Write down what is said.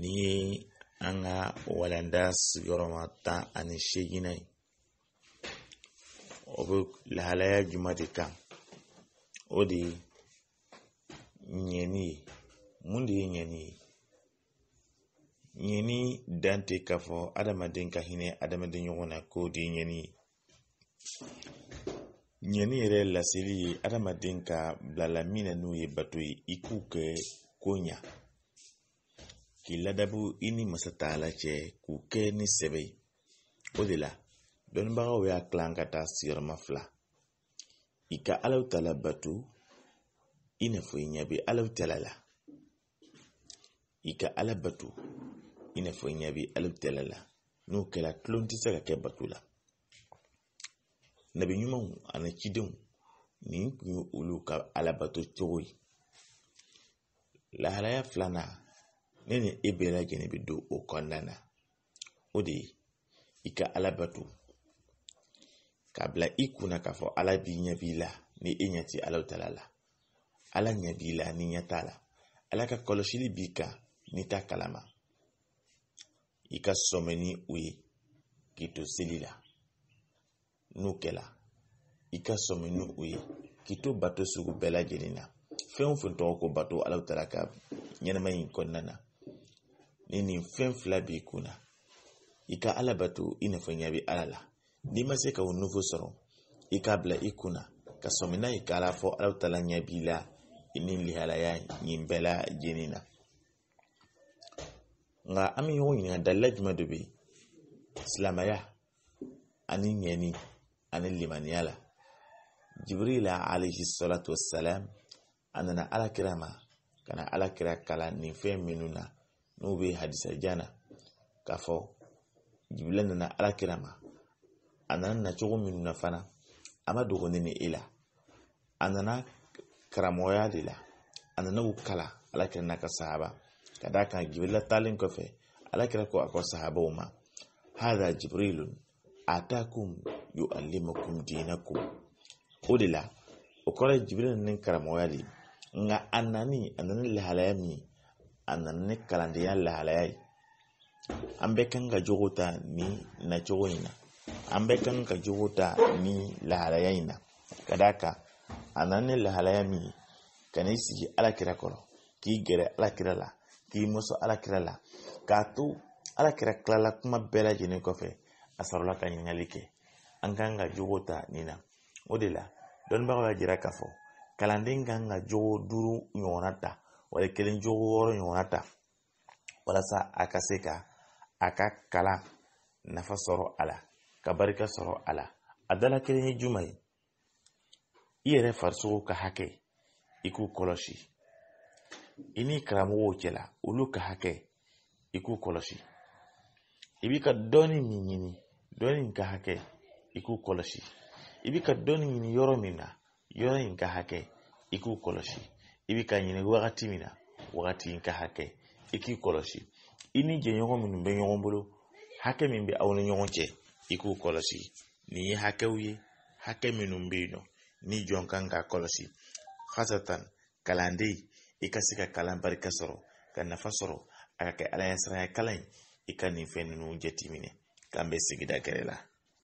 ni an ka walanda sigiyɔrɔma tan ani seegin ye o bɛ lahalaya jumɛn de kan o de ye ɲɛni ye mun de ye ɲɛni ye ɲɛni dan tɛ k'a fɔ adamaden ka hinɛ adamaden ɲɔgɔn na k'o de ye ɲɛni ye ɲɛni yɛrɛ laseli ye adamaden ka bilala min na n'o ye bato ye i k'u kɛ ko ɲa k'i ladabu i ni masataala cɛ k'u kɛ ni sɛbɛ ye o de la dɔnnibagaw y'a tilan ka taa sigiyɔrɔma fila i ka alaw ta la bato i n'a fɔ i ɲɛ bɛ alaw ta la i ka ala bato i n'a fɔ i ɲɛ bɛ alaw ta la n'o kɛra tulon tɛ se ka kɛ bato la nabi ɲumanw ani cidenw nin tun ye olu ka alabato cogo ye lahalaya filanan ne ni e bɛɛ lajɛlen bɛ don o kɔnɔna na o de ye i ka ala bato k'a bila i kunna k'a fɔ ala b'i ɲɛ b'i la ni e ɲɛ ti alaw ta la ala ɲɛ b'i la ni ɲɛ t'a la ala ka kɔlɔsili b'i kan ni t'a kalama i ka sɔmɛ ni o ye k'i to seli la n'o kɛla i ka sɔmi ni o ye k'i to bato sugu bɛɛ lajɛlen na fɛn o fɛn tɔgɔ ko bato alaw taara ka ɲɛnɛmaya in kɔnɔna na ne nin fɛn fila b'i kun i ka ala bato i n'a fɔ ala la n'i ma se ka o nufo sɔrɔ i k'a bila i kun ka sɔmina i k'a la fɔ ala ta la ɲɛ ni lihalaya nin bɛɛ lajɛlen na nka an bɛ ɲɔgɔn ɲininka dalila jumɛn de bɛ yen silamɛya ani ɲɛni ani limaniya la jibrila alayhi salatu wasalam a nana alakira ma ka na alakira kalan nin fɛn minnu na n'o bɛ hadisa jana k'a fɔ jibila nana alakira ma a nana nacogo minnu na fana a ma dogo ne ni e la a nana karamɔgɔya de la a nana u kala alakira n'a ka sahaba ka d'a kan jibila taalen kɔfɛ alakira ko a ka sahabaw ma hada ma kun yu'allimukum dinakum o de la o kɔrɔ ye jibirila ni karamɔgɔya de nka a nani a nana lahalaya min a nana ni kalandenya lahalaya ye an bɛɛ kan ka jogo ta nin nacogo in na an bɛɛ kan ka jogo ta nin lahalaya in na ka d'a kan a nana ni lahalaya min ye ka n'i sigi alakira kɔrɔ k'i gɛrɛ alakira la k'i muso alakira la k'a to alakira tilala kuma bɛɛ lajɛlen kɔfɛ a sɔrɔla ka ɲininkali kɛ an kan ka jogo ta nin na o de la dɔnnibagaw y'a jira k'a fɔ kalanden kan ka jogo duuru ɲɔgɔnna ta wala kelen jogo wɔɔrɔ ɲɔgɔnna ta walasa a ka se ka a ka kalan nafa sɔrɔ a la ka barika sɔrɔ a la a dala kelen ye juman ye i yɛrɛ farisogo ka hakɛ i k'u kɔlɔsi i ni karamɔgɔw cɛla olu ka hakɛ i k'u kɔlɔsi i b'i ka dɔɔni min ɲini dɔɔni in ka hakɛ i k'u kɔlɔsi i b'i ka dɔɔni ɲini yɔrɔ min na yɔrɔ in ka hakɛ i k'u kɔlɔsi i bɛ ka ɲini wagati min na wagati in ka hakɛ i k'i kɔlɔsi i ni jɛɲɔgɔn minnu bɛ ɲɔgɔn bolo hakɛ min bɛ aw ni ɲɔgɔn cɛ i k'u kɔlɔsi nin ye hakɛw ye hakɛ minnu bɛ yen nɔ ni jɔn kan k'a kɔlɔsi hasatan kalanden i ka se ka kalan barika sɔrɔ ka nafa sɔrɔ a ka kɛ alayasiranya kalan ye i ka nin fɛn ninnu jateminɛ k'an bɛ sigida gɛrɛ la